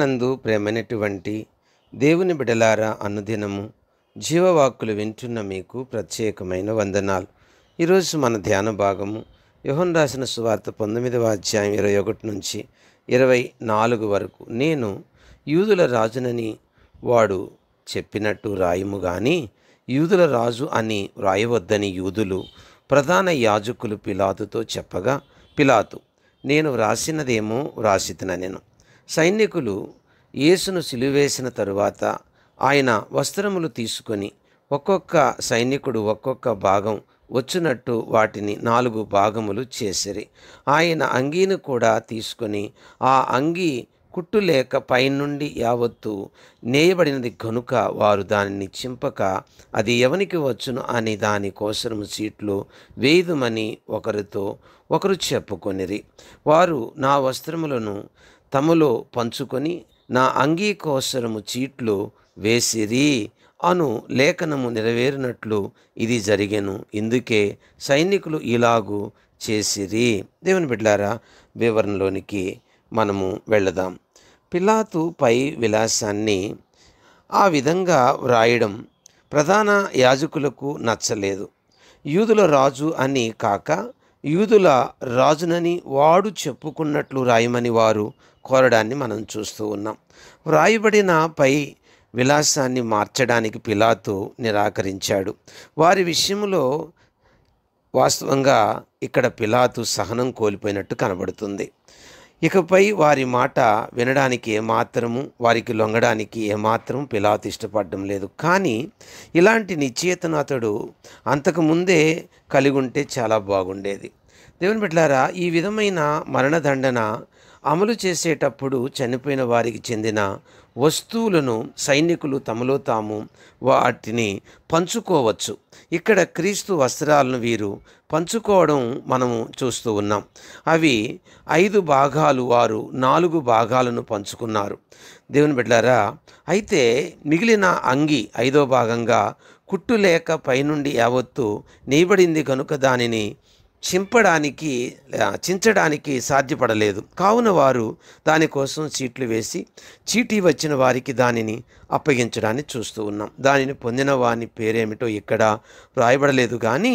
నందు ప్రేమైనటువంటి దేవుని బిడలారా అనుదినము జీవవాక్కులు వింటున్న మీకు ప్రత్యేకమైన వందనాలు ఈరోజు మన ధ్యాన భాగము యోహన్ రాసిన సువార్త పంతొమ్మిదవ అధ్యాయం ఇరవై ఒకటి నుంచి ఇరవై నాలుగు వరకు నేను యూదుల రాజునని వాడు చెప్పినట్టు రాయము కానీ యూదుల రాజు అని వ్రాయవద్దని యూదులు ప్రధాన యాజకులు పిలాతుతో చెప్పగా పిలాతు నేను వ్రాసినదేమో నేను సైనికులు యేసును సిలువేసిన తరువాత ఆయన వస్త్రములు తీసుకొని ఒక్కొక్క సైనికుడు ఒక్కొక్క భాగం వచ్చినట్టు వాటిని నాలుగు భాగములు చేసిరి ఆయన అంగీని కూడా తీసుకొని ఆ అంగీ కుట్టు లేక పైనుండి యావత్తు నేయబడినది కనుక వారు దానిని చింపక అది ఎవనికి వచ్చును అని దాని కోసరము సీట్లు వేయుదుమని ఒకరితో ఒకరు చెప్పుకొనిరి వారు నా వస్త్రములను తమలో పంచుకొని నా అంగీకోసరము చీట్లు వేసిరి అను లేఖనము నెరవేరినట్లు ఇది జరిగెను ఇందుకే సైనికులు ఇలాగు చేసిరి దేవుని బిడ్లారా వివరణలోనికి మనము వెళదాం పిలాతు పై విలాసాన్ని ఆ విధంగా వ్రాయడం ప్రధాన యాజకులకు నచ్చలేదు యూదుల రాజు అని కాక యూదుల రాజునని వాడు చెప్పుకున్నట్లు రాయమని వారు కోరడాన్ని మనం చూస్తూ ఉన్నాం వ్రాయబడిన పై విలాసాన్ని మార్చడానికి పిలాతు నిరాకరించాడు వారి విషయంలో వాస్తవంగా ఇక్కడ పిలాతు సహనం కోల్పోయినట్టు కనబడుతుంది ఇకపై వారి మాట వినడానికి ఏమాత్రము వారికి లొంగడానికి ఏమాత్రం పిలాత్ ఇష్టపడడం లేదు కానీ ఇలాంటి నిశ్చేతను అతడు అంతకుముందే కలిగి ఉంటే చాలా బాగుండేది దేవుని బిడ్డారా ఈ విధమైన మరణదండన అమలు చేసేటప్పుడు చనిపోయిన వారికి చెందిన వస్తువులను సైనికులు తమలో తాము వాటిని పంచుకోవచ్చు ఇక్కడ క్రీస్తు వస్త్రాలను వీరు పంచుకోవడం మనము చూస్తూ ఉన్నాం అవి ఐదు భాగాలు వారు నాలుగు భాగాలను పంచుకున్నారు దేవుని బిడ్డారా అయితే మిగిలిన అంగి ఐదో భాగంగా కుట్టు లేక పైనుండి యావత్తు నీబడింది కనుక దానిని చింపడానికి చించడానికి సాధ్యపడలేదు కావున వారు దానికోసం చీట్లు వేసి చీటీ వచ్చిన వారికి దానిని అప్పగించడాన్ని చూస్తూ ఉన్నాం దానిని పొందిన వారి పేరేమిటో ఇక్కడ రాయబడలేదు కానీ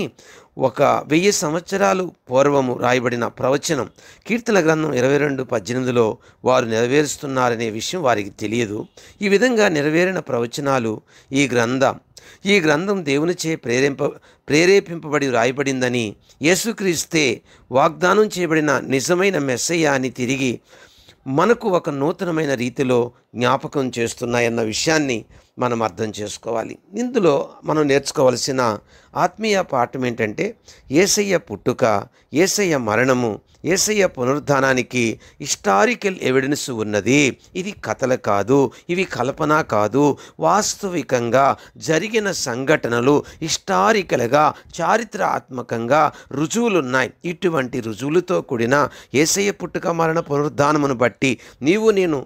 ఒక వెయ్యి సంవత్సరాలు పూర్వము రాయబడిన ప్రవచనం కీర్తన గ్రంథం ఇరవై రెండు పద్దెనిమిదిలో వారు నెరవేరుస్తున్నారనే విషయం వారికి తెలియదు ఈ విధంగా నెరవేరిన ప్రవచనాలు ఈ గ్రంథం ఈ గ్రంథం దేవునిచే ప్రేరేప ప్రేరేపింపబడి వ్రాయబడిందని యేసుక్రీస్తే వాగ్దానం చేయబడిన నిజమైన మెస్సయ్య అని తిరిగి మనకు ఒక నూతనమైన రీతిలో జ్ఞాపకం చేస్తున్నాయన్న విషయాన్ని మనం అర్థం చేసుకోవాలి ఇందులో మనం నేర్చుకోవలసిన ఆత్మీయ పాఠం ఏంటంటే ఏసయ్య పుట్టుక ఏసయ్య మరణము ఏసయ్య పునరుద్ధానానికి హిస్టారికల్ ఎవిడెన్స్ ఉన్నది ఇది కథలు కాదు ఇవి కల్పన కాదు వాస్తవికంగా జరిగిన సంఘటనలు హిస్టారికల్గా చారిత్రాత్మకంగా రుజువులున్నాయి ఇటువంటి రుజువులతో కూడిన ఏసయ్య పుట్టుక మరణ పునరుద్ధానమును బట్టి నీవు నేను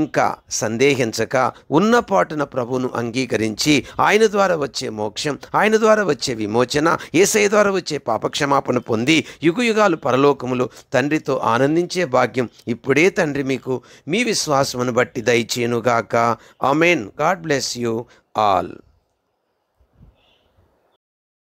ఇంకా సందేహించక ఉన్న పాటున ప్రభువును అంగీకరించి ఆయన ద్వారా వచ్చే మోక్షం ఆయన ద్వారా వచ్చే వచ్చే విమోచన ఏసై ద్వారా వచ్చే పాపక్షమాపణ పొంది యుగయుగాలు పరలోకములు తండ్రితో ఆనందించే భాగ్యం ఇప్పుడే తండ్రి మీకు మీ విశ్వాసమును బట్టి దయచేనుగాక amen God bless you all